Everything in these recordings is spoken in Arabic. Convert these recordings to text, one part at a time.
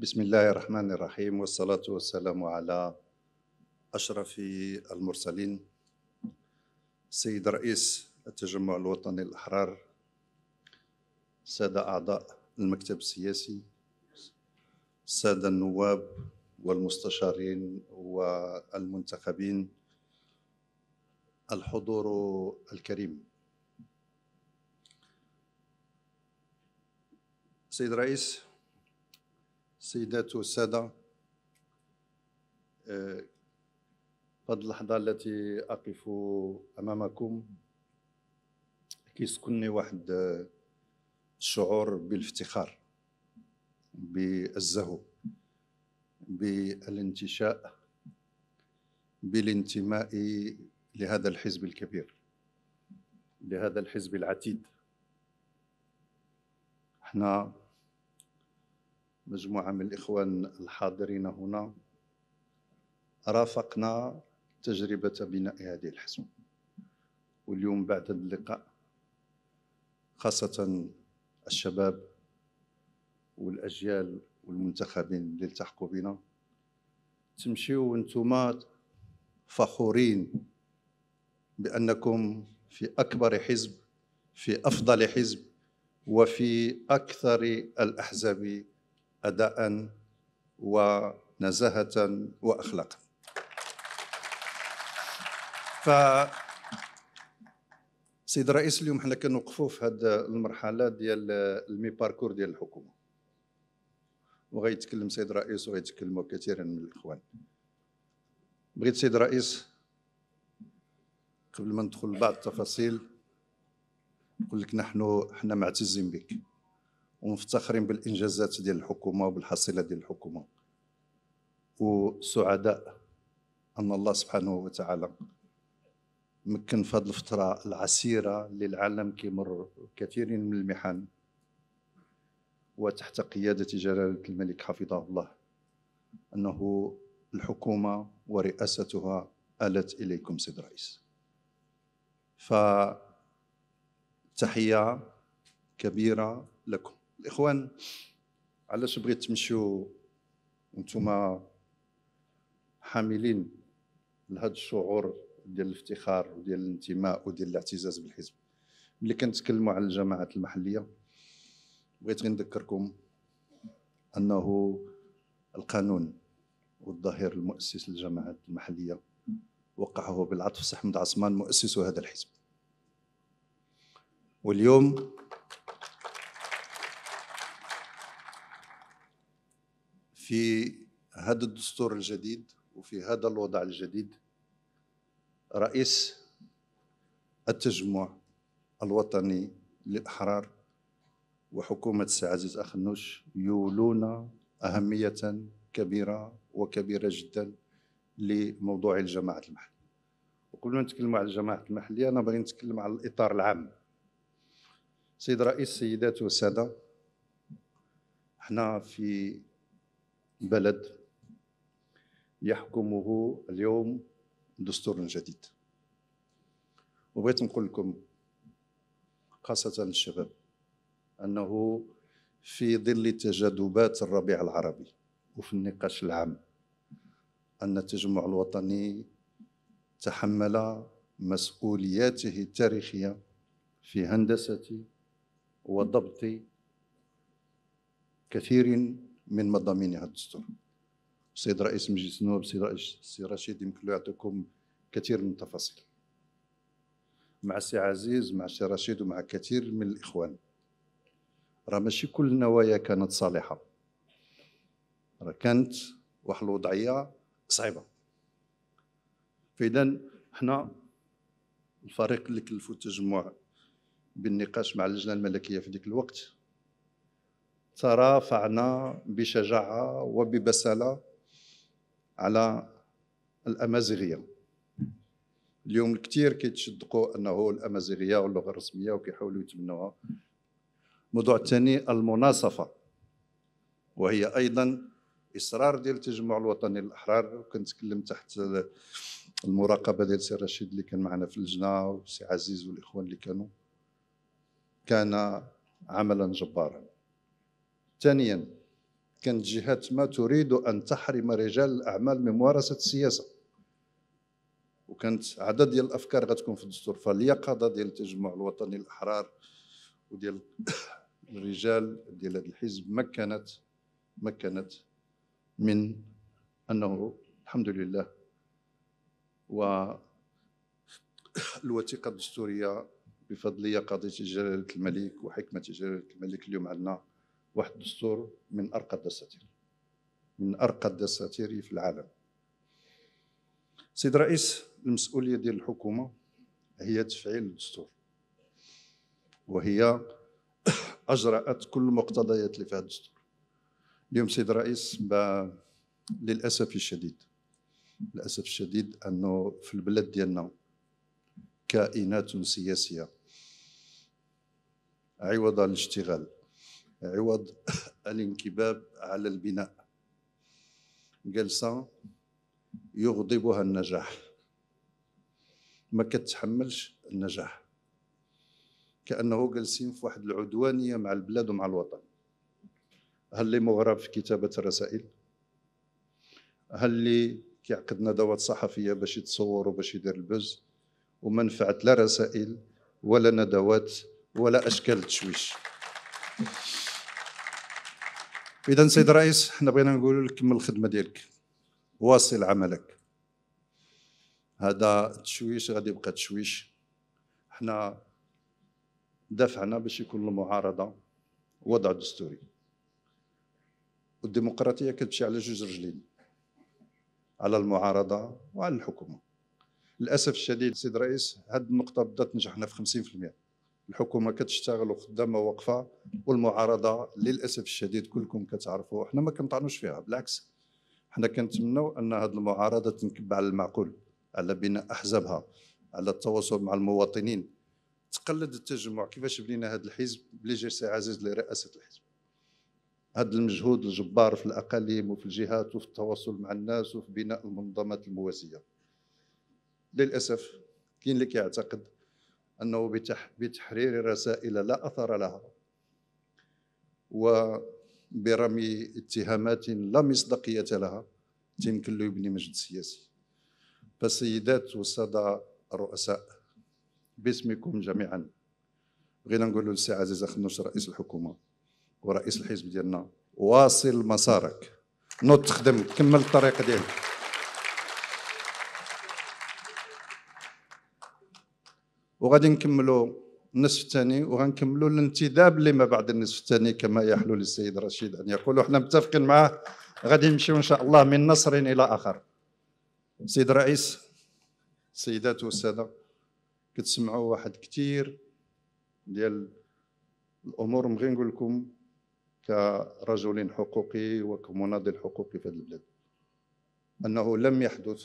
بسم الله الرحمن الرحيم والصلاة والسلام على أشرف المرسلين سيد رئيس التجمع الوطني الأحرار سادة أعضاء المكتب السياسي السادة النواب والمستشارين والمنتخبين الحضور الكريم سيد رئيس السيدات والسادة هذه آه، اللحظة التي أقف أمامكم كيسكنني واحد الشعور آه، بالافتخار بالزهو بالانتشاء بالانتماء لهذا الحزب الكبير لهذا الحزب العتيد احنا مجموعة من الإخوان الحاضرين هنا رافقنا تجربة بناء هذه الحزمة واليوم بعد اللقاء خاصة الشباب والأجيال والمنتخبين اللي التحقوا بنا تمشيوا وانتم فخورين بأنكم في أكبر حزب في أفضل حزب وفي أكثر الأحزاب اداء ونزاهه واخلاقا ف سيد الرئيس اليوم حنا كنوقفوا في هذه المرحله ديال المي باركور ديال الحكومه وغيتكلم سيد الرئيس وغيتكلموا كثيرا من الاخوان بغيت سيد الرئيس قبل ما ندخل لبعض التفاصيل نقول لك نحن حنا معتزين بك ومفتخرين بالانجازات ديال الحكومه وبالحصيله ديال الحكومه وسعداء ان الله سبحانه وتعالى مكن في هذه الفتره العسيره اللي العالم كيمر كثير من المحن وتحت قياده جلاله الملك حفظه الله انه الحكومه ورئاستها الت اليكم سيد الرئيس فتحيه كبيره لكم الاخوان علاش بغيت تمشيو وانتم حاملين لهذا الشعور ديال الافتخار وديال الانتماء وديال الاعتزاز بالحزب ملي كنتكلموا على الجماعات المحليه بغيت غير نذكركم انه القانون والظهير المؤسس للجماعات المحليه وقعه بالعطف احمد عثمان مؤسس هذا الحزب واليوم في هذا الدستور الجديد وفي هذا الوضع الجديد رئيس التجمع الوطني للأحرار وحكومة السي عزيز أخنوش يولون أهمية كبيرة وكبيرة جدا لموضوع الجماعة المحلية وقبل ما نتكلم على الجماعة المحلية أنا بغي نتكلم على الإطار العام سيد رئيس سيدات والسادة احنا في بلد يحكمه اليوم دستور جديد وبغيت نقول لكم خاصة الشباب أنه في ظل تجاذبات الربيع العربي وفي النقاش العام أن التجمع الوطني تحمل مسؤولياته التاريخية في هندسة وضبط كثير من مضامين هذا الدستور السيد رئيس مجلس النواب السيد رشيد يمكن له يعطيكم كثير من التفاصيل مع السي عزيز مع السي رشيد ومع كثير من الاخوان راه ماشي كل النوايا كانت صالحه راه كانت واحد الوضعيه صعيبه فاذا حنا الفريق اللي كلفوا التجمع بالنقاش مع اللجنه الملكيه في ذلك الوقت ترافعنا بشجاعة وببسالة على الأمازيغية اليوم كثير كيتشدقوا أنه الأمازيغية واللغة الرسمية وكيحاولوا يتبنوها الموضوع الثاني المناصفة وهي أيضا إصرار ديال التجمع الوطني الأحرار وكنت تكلم تحت المراقبة ديال سي رشيد اللي كان معنا في اللجنة وسي عزيز والإخوان اللي كانوا كان عملا جبارا ثانيا كانت جهات ما تريد أن تحرم رجال الأعمال من ممارسة السياسة وكانت عدد ديال الأفكار غتكون في الدستور فاليقظة ديال التجمع الوطني الأحرار وديال الرجال ديال هذا الحزب مكنت مكنت من أنه الحمد لله و الوثيقة الدستورية بفضل قضية جلالة الملك وحكمة جلالة الملك اليوم عندنا واحد الدستور من ارقى الدساتير من ارقى الدساتير في العالم سيد رئيس المسؤوليه ديال الحكومه هي تفعيل الدستور وهي اجرات كل المقتضيات اللي فيها الدستور اليوم سيد الرئيس للاسف الشديد للاسف الشديد انه في البلاد ديالنا كائنات سياسيه عوض الاشتغال عوض الانكباب على البناء جلسة يغضبها النجاح ما كتحملش النجاح كأنه جالسين في واحد العدوانية مع البلاد ومع الوطن هل اللي مغرب في كتابة الرسائل هل اللي كيعقد ندوات صحفية باش يتصور وباش يدير البز وما نفعت لا رسائل ولا ندوات ولا أشكال تشويش اذا سيد الرئيس حنا بغينا نقول لك كمل الخدمه ديالك واصل عملك هذا تشويش غادي يبقى تشويش حنا دافعنا باش يكون المعارضه وضع دستوري والديمقراطيه كتمشي على جوج رجلين على المعارضه وعلى الحكومه للاسف الشديد سيد الرئيس هذه النقطه بدات نجحنا في 50% الحكومه كتشتغل وخدامه واقفه والمعارضه للاسف الشديد كلكم كتعرفوا حنا ما كنطعنوش فيها بالعكس حنا كنتمناو ان هذه المعارضه تنكب على المعقول على بناء احزابها على التواصل مع المواطنين تقلد التجمع كيفاش بنينا هذا الحزب بلي جيرسي عزيز لرئاسه الحزب هذا المجهود الجبار في الاقاليم وفي الجهات وفي التواصل مع الناس وفي بناء المنظمات الموازيه للاسف كاين اللي كيعتقد أنه بتحرير الرسائل لا أثر لها وبرمي اتهامات لا مصداقية لها له يبني مجد سياسي فسيدات والسادة الرؤساء باسمكم جميعا بغينا نقولوا للسي عزيز خنوش رئيس الحكومة ورئيس الحزب ديالنا واصل مسارك نوض تخدم كمل الطريق ديالك وغادي نكملوا النصف الثاني وغنكملوا الانتداب لما بعد النصف الثاني كما يحلو للسيد رشيد ان يقول احنا متفقين معاه غادي نمشيو ان شاء الله من نصر الى اخر سيد الرئيس السيدات والساده كتسمعوا واحد كثير ديال الامور بغي نقول لكم كرجل حقوقي وكمناضل حقوقي في البلاد انه لم يحدث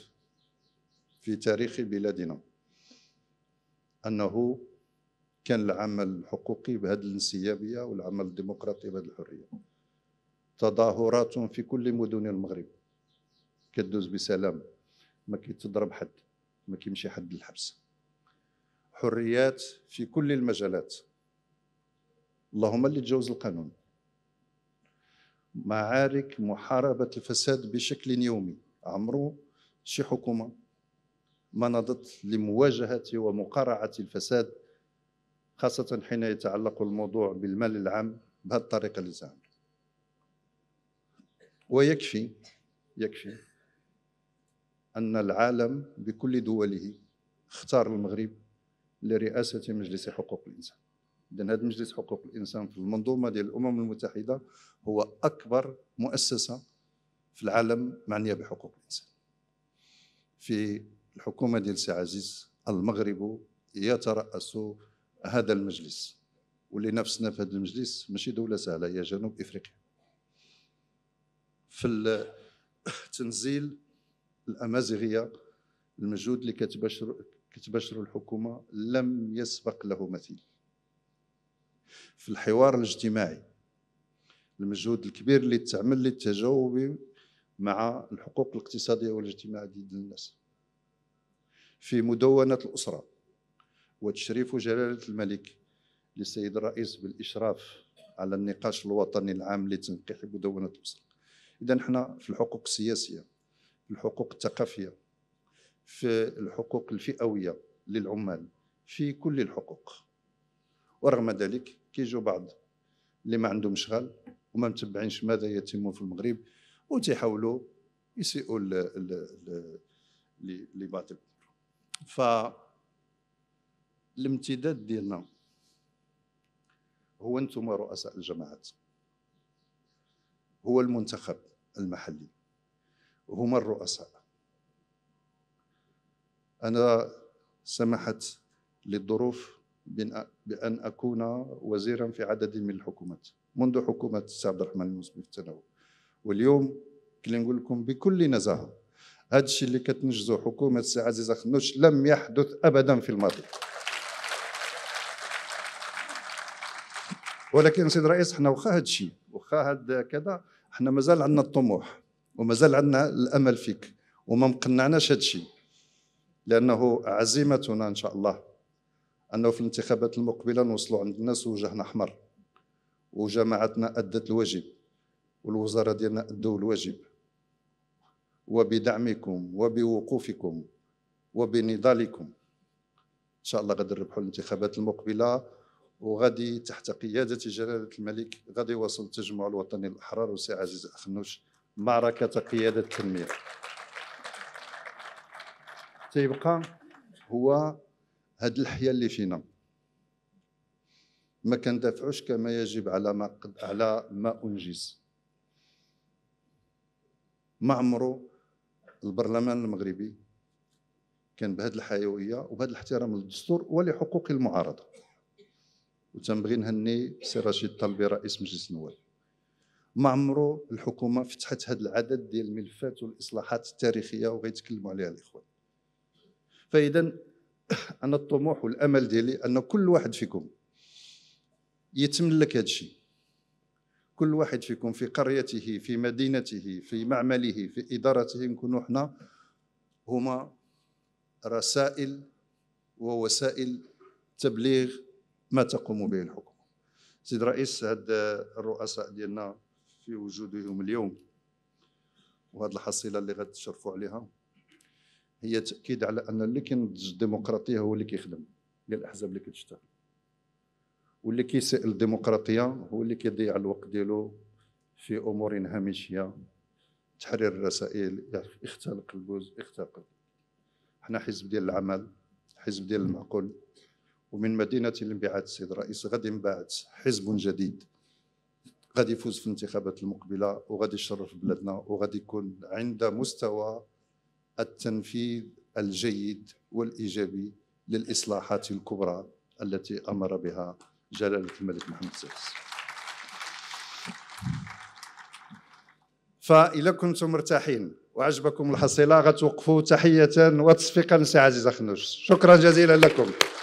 في تاريخ بلادنا انه كان العمل الحقوقي بهذه الانسيابيه والعمل الديمقراطي بهذه الحريه تظاهرات في كل مدن المغرب كدوز بسلام ما كيتضرب حد ما كيمشي حد للحبس حريات في كل المجالات اللهم اللي تجاوز القانون معارك محاربه الفساد بشكل يومي عمرو شي حكومه ما نضت لمواجهة ومقارعة الفساد خاصة حين يتعلق الموضوع بالمال العام بهذه الطريقة اللي زعمت ويكفي يكفي أن العالم بكل دوله اختار المغرب لرئاسة مجلس حقوق الإنسان لأن هذا مجلس حقوق الإنسان في المنظومة ديال الأمم المتحدة هو أكبر مؤسسة في العالم معنية بحقوق الإنسان في الحكومه ديال سي عزيز المغرب يتراس هذا المجلس واللي نفسنا في هذا المجلس ماشي دوله سهله هي جنوب افريقيا في تنزيل الامازيغيه المجهود اللي كتبشر كتبشر الحكومه لم يسبق له مثيل في الحوار الاجتماعي المجهود الكبير اللي تعمل للتجاوب مع الحقوق الاقتصاديه والاجتماعيه ديال الناس في مدونة الأسرة وتشريف جلالة الملك للسيد الرئيس بالإشراف على النقاش الوطني العام لتنقيح مدونة الأسرة إذا حنا في الحقوق السياسية في الحقوق الثقافية في الحقوق الفئوية للعمال في كل الحقوق ورغم ذلك كيجوا بعض اللي ما عندهم شغل وما متبعينش ماذا يتم في المغرب وتيحاولوا يسيئوا لباطل ف الامتداد ديالنا هو انتم رؤساء الجماعات هو المنتخب المحلي هما الرؤساء انا سمحت للظروف بان اكون وزيرا في عدد من الحكومات منذ حكومه السي عبد الرحمن المسلم في التناول واليوم كنقول نقول لكم بكل نزاهه هذا الشيء اللي كتنجزه حكومه السي عزيزه خنوش لم يحدث ابدا في الماضي ولكن سيد الرئيس حنا واخا هذا الشيء واخا هذا كذا حنا مازال عندنا الطموح ومازال عندنا الامل فيك وما مقنعناش هذا الشيء لانه عزيمتنا ان شاء الله انه في الانتخابات المقبله نوصلوا عند الناس ووجهنا احمر وجماعتنا ادت الواجب والوزاره ديالنا ادوا الواجب وبدعمكم وبوقوفكم وبنضالكم ان شاء الله غادي نربحوا الانتخابات المقبله وغادي تحت قياده جلاله الملك غادي يواصل التجمع الوطني الاحرار وسي عزيز اخنوش معركه قياده التنميه تيبقى هو هاد الحياه اللي فينا ما كندافعوش كما يجب على ما قد على ما انجز ما عمرو البرلمان المغربي كان بهذه الحيويه وبهذا الاحترام للدستور ولحقوق المعارضه وتنبغي نهني سي رشيد طلبي رئيس مجلس النواب ما عمرو الحكومه فتحت هذا العدد ديال الملفات والاصلاحات التاريخيه وغيتكلموا عليها الاخوان فاذا انا الطموح والامل ديالي ان كل واحد فيكم يتملك هذا الشيء كل واحد فيكم في قريته في مدينته في معمله في إدارته نكونوا حنا هما رسائل ووسائل تبليغ ما تقوم به الحكومة سيد رئيس هاد الرؤساء ديالنا في وجودهم اليوم وهاد الحصيلة اللي غتشرفوا عليها هي تأكيد على أن اللي كينضج الديمقراطية هو اللي كيخدم ديال الأحزاب اللي كتشتغل واللي كيسيء الديمقراطيه هو اللي كيضيع الوقت ديالو في امور هامشيه تحرير الرسائل اختلق البوز اختلق حنا حزب ديال العمل حزب ديال المعقول ومن مدينه الانبعاث السيد الرئيس غادي بعد حزب جديد غادي يفوز في الانتخابات المقبله وغادي يشرف بلادنا وغادي يكون عند مستوى التنفيذ الجيد والايجابي للاصلاحات الكبرى التي امر بها جلالة الملك محمد السادس فإذا كنتم مرتاحين وعجبكم الحصيلة غتوقفوا تحية وتصفيقا سي عزيز خنوش شكرا جزيلا لكم